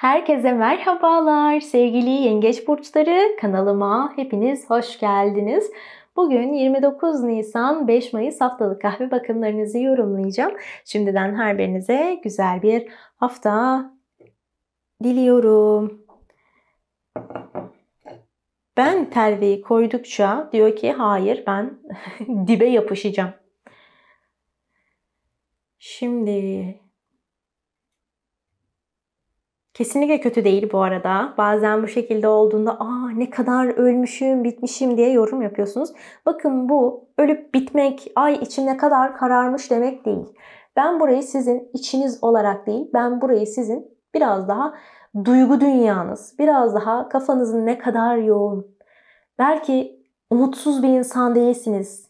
Herkese merhabalar sevgili yengeç burçları kanalıma hepiniz hoş geldiniz. Bugün 29 Nisan 5 Mayıs haftalık kahve bakımlarınızı yorumlayacağım. Şimdiden her birinize güzel bir hafta diliyorum. Ben telveyi koydukça diyor ki hayır ben dibe yapışacağım. Şimdi Kesinlikle kötü değil bu arada. Bazen bu şekilde olduğunda aa ne kadar ölmüşüm, bitmişim diye yorum yapıyorsunuz. Bakın bu ölüp bitmek, ay içim ne kadar kararmış demek değil. Ben burayı sizin içiniz olarak değil, ben burayı sizin biraz daha duygu dünyanız, biraz daha kafanızın ne kadar yoğun. Belki umutsuz bir insan değilsiniz.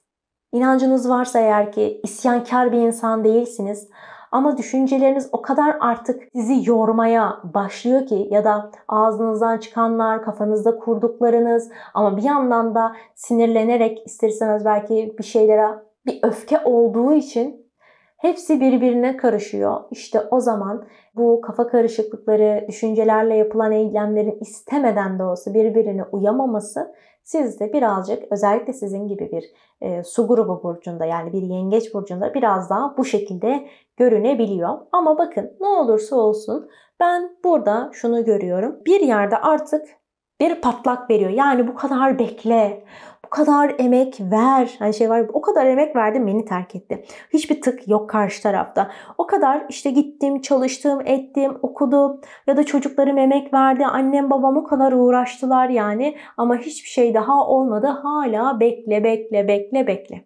İnancınız varsa eğer ki isyankar bir insan değilsiniz. Ama düşünceleriniz o kadar artık sizi yormaya başlıyor ki ya da ağzınızdan çıkanlar, kafanızda kurduklarınız ama bir yandan da sinirlenerek isterseniz belki bir şeylere bir öfke olduğu için hepsi birbirine karışıyor. İşte o zaman bu kafa karışıklıkları, düşüncelerle yapılan eylemlerin istemeden de olsa birbirine uyamaması sizde birazcık özellikle sizin gibi bir e, su grubu burcunda yani bir yengeç burcunda biraz daha bu şekilde görünebiliyor. Ama bakın ne olursa olsun ben burada şunu görüyorum. Bir yerde artık bir patlak veriyor. Yani bu kadar bekle o kadar emek ver. Hani şey var o kadar emek verdim beni terk etti. Hiçbir tık yok karşı tarafta. O kadar işte gittim, çalıştım, ettim, okudum ya da çocuklarım emek verdi. Annem babam o kadar uğraştılar yani ama hiçbir şey daha olmadı. Hala bekle, bekle, bekle, bekle.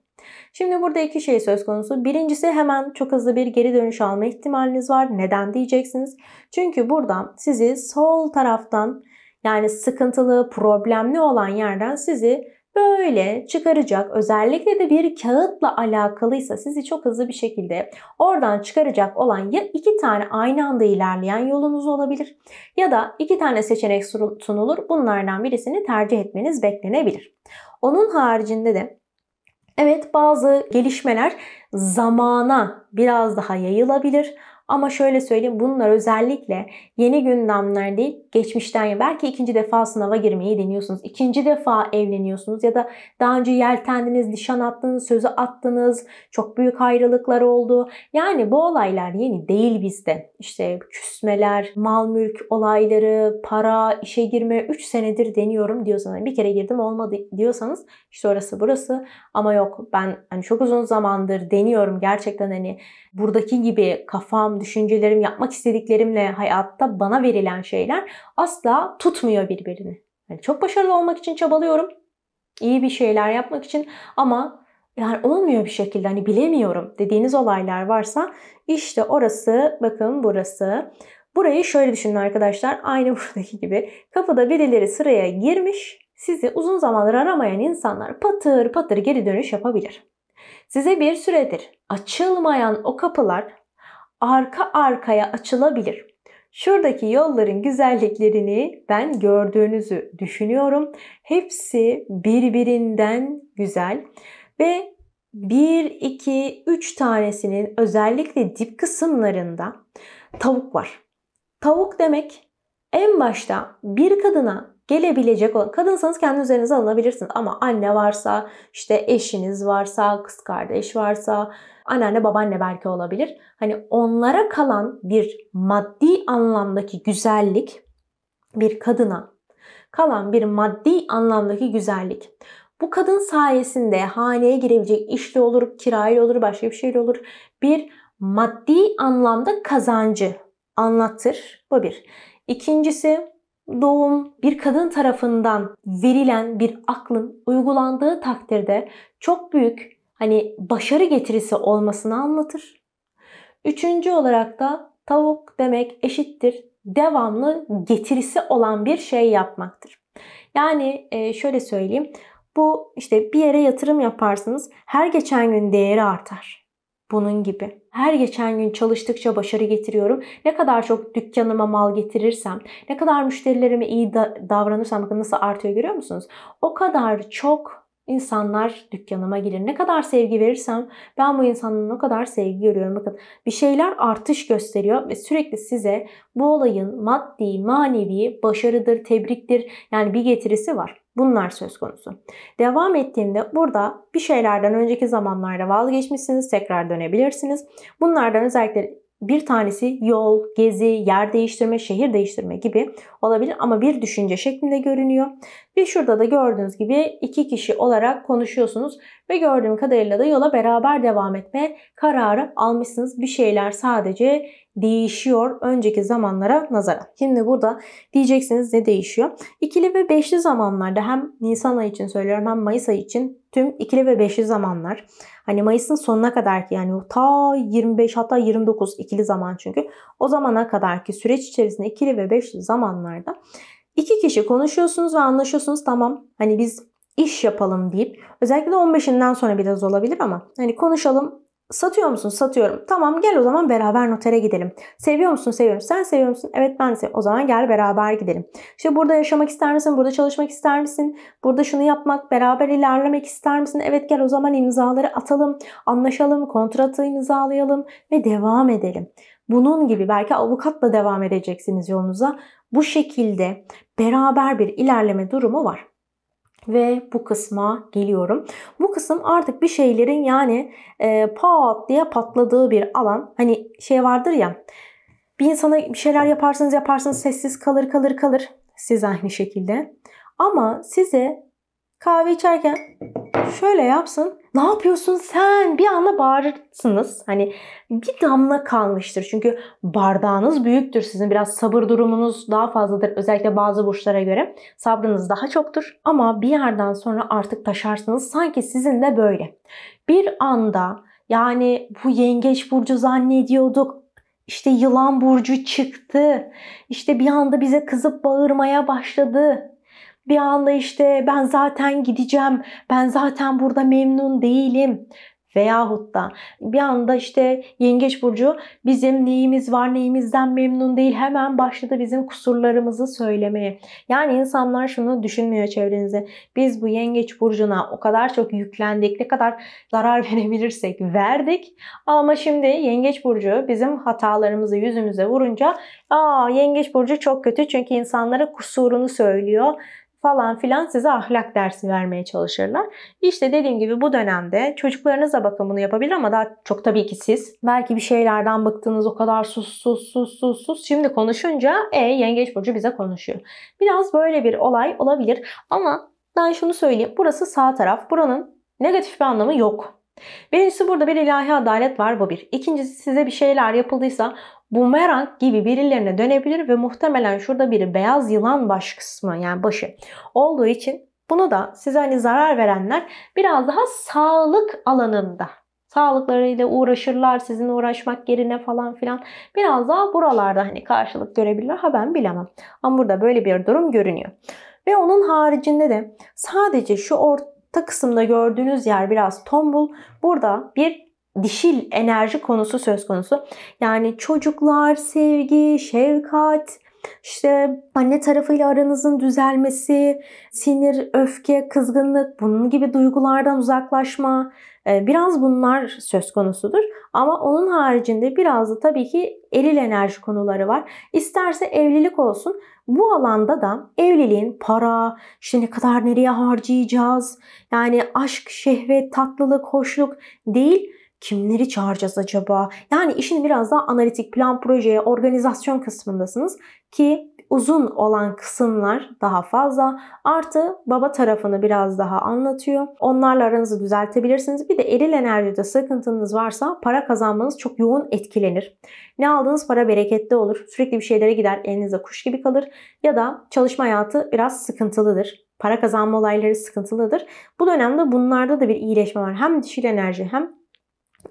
Şimdi burada iki şey söz konusu. Birincisi hemen çok hızlı bir geri dönüş alma ihtimaliniz var. Neden diyeceksiniz? Çünkü buradan sizi sol taraftan yani sıkıntılı, problemli olan yerden sizi böyle çıkaracak özellikle de bir kağıtla alakalıysa sizi çok hızlı bir şekilde oradan çıkaracak olan ya iki tane aynı anda ilerleyen yolunuz olabilir ya da iki tane seçenek sunulur. Bunlardan birisini tercih etmeniz beklenebilir. Onun haricinde de evet bazı gelişmeler zamana biraz daha yayılabilir. Ama şöyle söyleyeyim bunlar özellikle yeni gündemler değil geçmişten ya belki ikinci defa sınava girmeyi deniyorsunuz. ikinci defa evleniyorsunuz ya da daha önce yeltendiniz, nişan attınız, sözü attınız. Çok büyük ayrılıklar oldu. Yani bu olaylar yeni değil bizde. İşte küsmeler, mal mülk olayları, para, işe girme 3 senedir deniyorum diyorsanız. Hani bir kere girdim olmadı diyorsanız işte orası burası ama yok ben hani çok uzun zamandır deniyorum gerçekten hani buradaki gibi kafam, düşüncelerim, yapmak istediklerimle hayatta bana verilen şeyler asla tutmuyor birbirini. Yani çok başarılı olmak için çabalıyorum. İyi bir şeyler yapmak için ama yani olmuyor bir şekilde hani bilemiyorum dediğiniz olaylar varsa işte orası bakın burası. Burayı şöyle düşünün arkadaşlar aynı buradaki gibi kapıda birileri sıraya girmiş sizi uzun zamandır aramayan insanlar patır patır geri dönüş yapabilir. Size bir süredir açılmayan o kapılar arka arkaya açılabilir. Şuradaki yolların güzelliklerini ben gördüğünüzü düşünüyorum. Hepsi birbirinden güzel ve 1, 2, 3 tanesinin özellikle dip kısımlarında tavuk var. Tavuk demek en başta bir kadına gelebilecek olan kadınsanız kendi üzerinize alınabilirsiniz ama anne varsa işte eşiniz varsa kız kardeş varsa anneanne babaanne belki olabilir. Hani onlara kalan bir maddi anlamdaki güzellik bir kadına kalan bir maddi anlamdaki güzellik. Bu kadın sayesinde haneye girebilecek işli olur, kirayla olur, başka bir şeyle olur. Bir maddi anlamda kazancı anlatır. Bu bir. İkincisi doğum bir kadın tarafından verilen bir aklın uygulandığı takdirde çok büyük hani başarı getirisi olmasını anlatır. Üçüncü olarak da tavuk demek eşittir devamlı getirisi olan bir şey yapmaktır. Yani e, şöyle söyleyeyim. Bu işte bir yere yatırım yaparsınız her geçen gün değeri artar bunun gibi. Her geçen gün çalıştıkça başarı getiriyorum. Ne kadar çok dükkanıma mal getirirsem, ne kadar müşterilerime iyi da davranırsam bakın nasıl artıyor görüyor musunuz? O kadar çok İnsanlar dükkanıma gelir. Ne kadar sevgi verirsem ben bu insanın o kadar sevgi görüyorum. Bakın bir şeyler artış gösteriyor ve sürekli size bu olayın maddi, manevi başarıdır, tebriktir yani bir getirisi var. Bunlar söz konusu. Devam ettiğimde burada bir şeylerden önceki zamanlarda vazgeçmişsiniz, tekrar dönebilirsiniz. Bunlardan özellikle bir tanesi yol, gezi, yer değiştirme, şehir değiştirme gibi olabilir ama bir düşünce şeklinde görünüyor. Ve şurada da gördüğünüz gibi iki kişi olarak konuşuyorsunuz ve gördüğüm kadarıyla da yola beraber devam etme kararı almışsınız. Bir şeyler sadece değişiyor önceki zamanlara nazaran. Şimdi burada diyeceksiniz ne değişiyor? İkili ve beşli zamanlarda hem Nisan ayı için söylüyorum hem Mayıs ayı için tüm ikili ve beşli zamanlar. Hani Mayıs'ın sonuna kadar ki yani ta 25 hatta 29 ikili zaman çünkü. O zamana kadar ki süreç içerisinde ikili ve beşli zamanlarda İki kişi konuşuyorsunuz ve anlaşıyorsunuz tamam hani biz iş yapalım deyip özellikle de 15'inden sonra biraz olabilir ama hani konuşalım Satıyor musun? Satıyorum. Tamam gel o zaman beraber notere gidelim. Seviyor musun? Seviyorum. Sen seviyor musun? Evet ben seviyorum. O zaman gel beraber gidelim. İşte burada yaşamak ister misin? Burada çalışmak ister misin? Burada şunu yapmak, beraber ilerlemek ister misin? Evet gel o zaman imzaları atalım, anlaşalım, kontratı imzalayalım ve devam edelim. Bunun gibi belki avukatla devam edeceksiniz yolunuza. Bu şekilde beraber bir ilerleme durumu var. Ve bu kısma geliyorum. Bu kısım artık bir şeylerin yani e, pat diye patladığı bir alan. Hani şey vardır ya bir insana bir şeyler yaparsınız yaparsınız sessiz kalır kalır kalır. Siz aynı şekilde. Ama size kahve içerken şöyle yapsın ne yapıyorsun sen bir anda bağırırsınız. Hani bir damla kalmıştır. Çünkü bardağınız büyüktür sizin. Biraz sabır durumunuz daha fazladır. Özellikle bazı burçlara göre sabrınız daha çoktur. Ama bir yerden sonra artık taşarsınız. Sanki sizin de böyle. Bir anda yani bu yengeç burcu zannediyorduk. İşte yılan burcu çıktı. İşte bir anda bize kızıp bağırmaya başladı bir anda işte ben zaten gideceğim, ben zaten burada memnun değilim veyahut da bir anda işte Yengeç Burcu bizim neyimiz var neyimizden memnun değil hemen başladı bizim kusurlarımızı söylemeye. Yani insanlar şunu düşünmüyor çevrenizde. Biz bu Yengeç Burcu'na o kadar çok yüklendik ne kadar zarar verebilirsek verdik. Ama şimdi Yengeç Burcu bizim hatalarımızı yüzümüze vurunca aa Yengeç Burcu çok kötü çünkü insanlara kusurunu söylüyor falan filan size ahlak dersi vermeye çalışırlar. İşte dediğim gibi bu dönemde çocuklarınızla bakın bunu yapabilir ama daha çok tabii ki siz. Belki bir şeylerden bıktınız o kadar sus sus sus sus sus. Şimdi konuşunca e yengeç burcu bize konuşuyor. Biraz böyle bir olay olabilir ama ben şunu söyleyeyim. Burası sağ taraf. Buranın negatif bir anlamı yok. Birincisi burada bir ilahi adalet var bu bir. İkincisi size bir şeyler yapıldıysa bumerang gibi birilerine dönebilir ve muhtemelen şurada biri beyaz yılan baş kısmı yani başı olduğu için bunu da size hani zarar verenler biraz daha sağlık alanında sağlıklarıyla uğraşırlar, sizinle uğraşmak yerine falan filan. Biraz daha buralarda hani karşılık görebilirler. Ha ben bilemem. Ama burada böyle bir durum görünüyor. Ve onun haricinde de sadece şu orta kısımda gördüğünüz yer biraz tombul. Burada bir dişil enerji konusu söz konusu. Yani çocuklar, sevgi, şefkat, işte anne tarafıyla aranızın düzelmesi, sinir, öfke, kızgınlık, bunun gibi duygulardan uzaklaşma, e, biraz bunlar söz konusudur. Ama onun haricinde biraz da tabii ki eril enerji konuları var. İsterse evlilik olsun. Bu alanda da evliliğin para, işte ne kadar nereye harcayacağız, yani aşk, şehvet, tatlılık, hoşluk değil Kimleri çağıracağız acaba? Yani işin biraz daha analitik plan projeye, organizasyon kısmındasınız ki uzun olan kısımlar daha fazla. Artı baba tarafını biraz daha anlatıyor. Onlarla aranızı düzeltebilirsiniz. Bir de eril enerjide sıkıntınız varsa para kazanmanız çok yoğun etkilenir. Ne aldığınız para bereketli olur. Sürekli bir şeylere gider. Elinizde kuş gibi kalır. Ya da çalışma hayatı biraz sıkıntılıdır. Para kazanma olayları sıkıntılıdır. Bu dönemde bunlarda da bir iyileşme var. Hem dişil enerji hem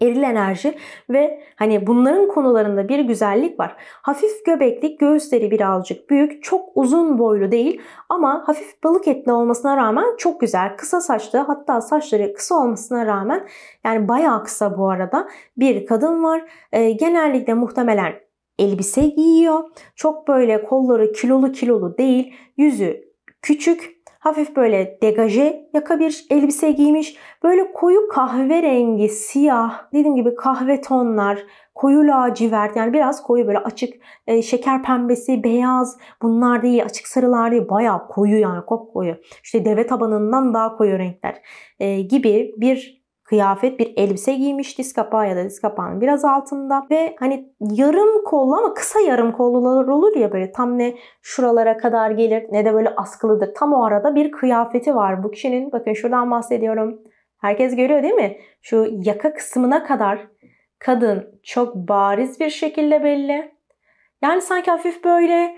eril enerji ve hani bunların konularında bir güzellik var. Hafif göbeklik, göğüsleri birazcık büyük, çok uzun boylu değil ama hafif balık etli olmasına rağmen çok güzel. Kısa saçlı hatta saçları kısa olmasına rağmen yani bayağı kısa bu arada bir kadın var. E, genellikle muhtemelen elbise giyiyor. Çok böyle kolları kilolu kilolu değil, yüzü küçük hafif böyle degaje yaka bir elbise giymiş. Böyle koyu kahverengi, siyah, dediğim gibi kahve tonlar, koyu lacivert yani biraz koyu böyle açık e, şeker pembesi, beyaz bunlar değil açık sarılar değil bayağı koyu yani kop koyu. İşte deve tabanından daha koyu renkler e, gibi bir kıyafet bir elbise giymiş diz kapağı ya da diz kapağının biraz altında ve hani yarım kollu ama kısa yarım kollular olur ya böyle tam ne şuralara kadar gelir ne de böyle askılıdır. Tam o arada bir kıyafeti var bu kişinin. Bakın şuradan bahsediyorum. Herkes görüyor değil mi? Şu yaka kısmına kadar kadın çok bariz bir şekilde belli. Yani sanki hafif böyle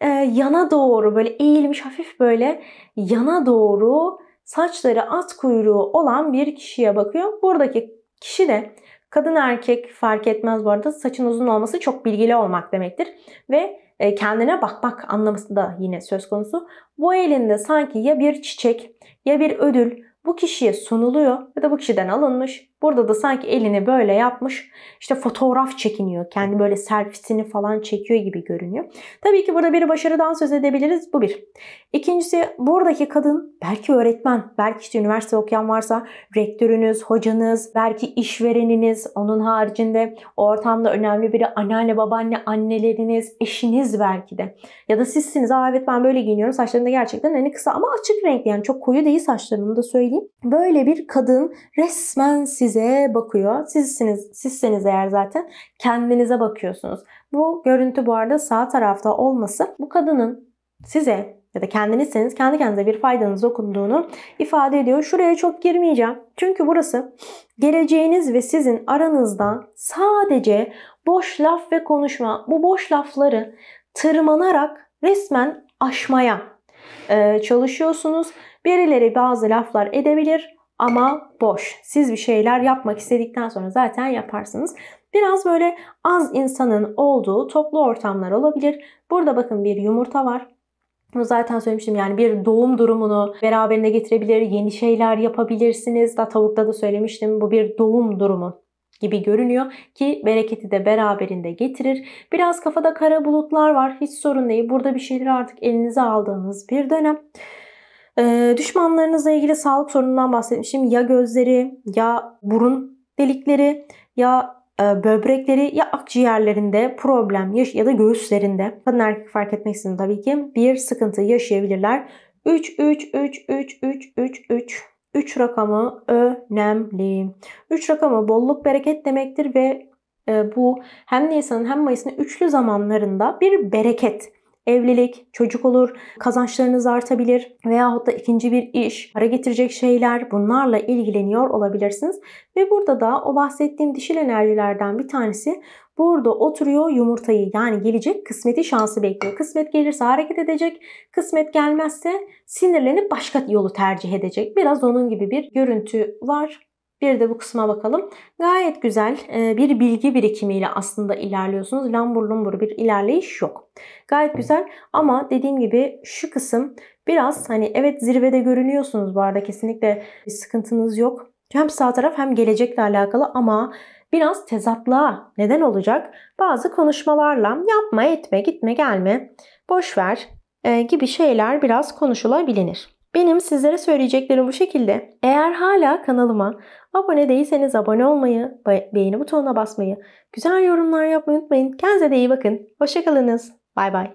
e, yana doğru böyle eğilmiş hafif böyle yana doğru saçları at kuyruğu olan bir kişiye bakıyor. Buradaki kişi de kadın erkek fark etmez bu arada saçın uzun olması çok bilgili olmak demektir. Ve e, kendine bakmak anlaması da yine söz konusu. Bu elinde sanki ya bir çiçek ya bir ödül bu kişiye sunuluyor ya da bu kişiden alınmış Burada da sanki elini böyle yapmış işte fotoğraf çekiniyor. Kendi böyle selfiesini falan çekiyor gibi görünüyor. Tabii ki burada bir başarıdan söz edebiliriz. Bu bir. İkincisi buradaki kadın belki öğretmen, belki işte üniversite okuyan varsa rektörünüz, hocanız, belki işvereniniz, onun haricinde ortamda önemli biri anneanne, babaanne, anneleriniz, eşiniz belki de. Ya da sizsiniz. Aa evet ben böyle giyiniyorum. Saçlarım da gerçekten hani kısa ama açık renkli yani çok koyu değil saçlarını da söyleyeyim. Böyle bir kadın resmen siz size bakıyor. Sizsiniz, sizseniz eğer zaten kendinize bakıyorsunuz. Bu görüntü bu arada sağ tarafta olması bu kadının size ya da kendinizseniz kendi kendinize bir faydanız dokunduğunu ifade ediyor. Şuraya çok girmeyeceğim. Çünkü burası geleceğiniz ve sizin aranızda sadece boş laf ve konuşma. Bu boş lafları tırmanarak resmen aşmaya çalışıyorsunuz. Birileri bazı laflar edebilir ama boş. Siz bir şeyler yapmak istedikten sonra zaten yaparsınız. Biraz böyle az insanın olduğu toplu ortamlar olabilir. Burada bakın bir yumurta var. Bunu zaten söylemiştim yani bir doğum durumunu beraberinde getirebilir, yeni şeyler yapabilirsiniz. Da tavukta da söylemiştim bu bir doğum durumu gibi görünüyor ki bereketi de beraberinde getirir. Biraz kafada kara bulutlar var hiç sorun değil. Burada bir şeyleri artık elinize aldığınız bir dönem. Ee, düşmanlarınızla ilgili sağlık sorunundan bahsetmişim. Ya gözleri, ya burun delikleri, ya e, böbrekleri, ya akciğerlerinde problem yaş ya da göğüslerinde. Kadın erkek fark etmeksizin tabii ki bir sıkıntı yaşayabilirler. 3 3 3 3 3 3 3 3 rakamı önemli. 3 rakamı bolluk bereket demektir ve e, bu hem Nisan'ın hem Mayıs'ın üçlü zamanlarında bir bereket, evlilik, çocuk olur, kazançlarınız artabilir veyahut da ikinci bir iş, para getirecek şeyler bunlarla ilgileniyor olabilirsiniz. Ve burada da o bahsettiğim dişil enerjilerden bir tanesi burada oturuyor yumurtayı yani gelecek kısmeti şansı bekliyor. Kısmet gelirse hareket edecek, kısmet gelmezse sinirlenip başka yolu tercih edecek. Biraz onun gibi bir görüntü var. Bir de bu kısma bakalım. Gayet güzel e, bir bilgi birikimiyle aslında ilerliyorsunuz. Lambur lumbur bir ilerleyiş yok. Gayet güzel ama dediğim gibi şu kısım biraz hani evet zirvede görünüyorsunuz bu arada kesinlikle bir sıkıntınız yok. Hem sağ taraf hem gelecekle alakalı ama biraz tezatlığa neden olacak bazı konuşmalarla yapma etme gitme gelme boş ver e, gibi şeyler biraz konuşulabilir. Benim sizlere söyleyeceklerim bu şekilde. Eğer hala kanalıma abone değilseniz abone olmayı, beğeni butonuna basmayı, güzel yorumlar yapmayı unutmayın. Kendinize de iyi bakın. Hoşçakalınız. Bay bay.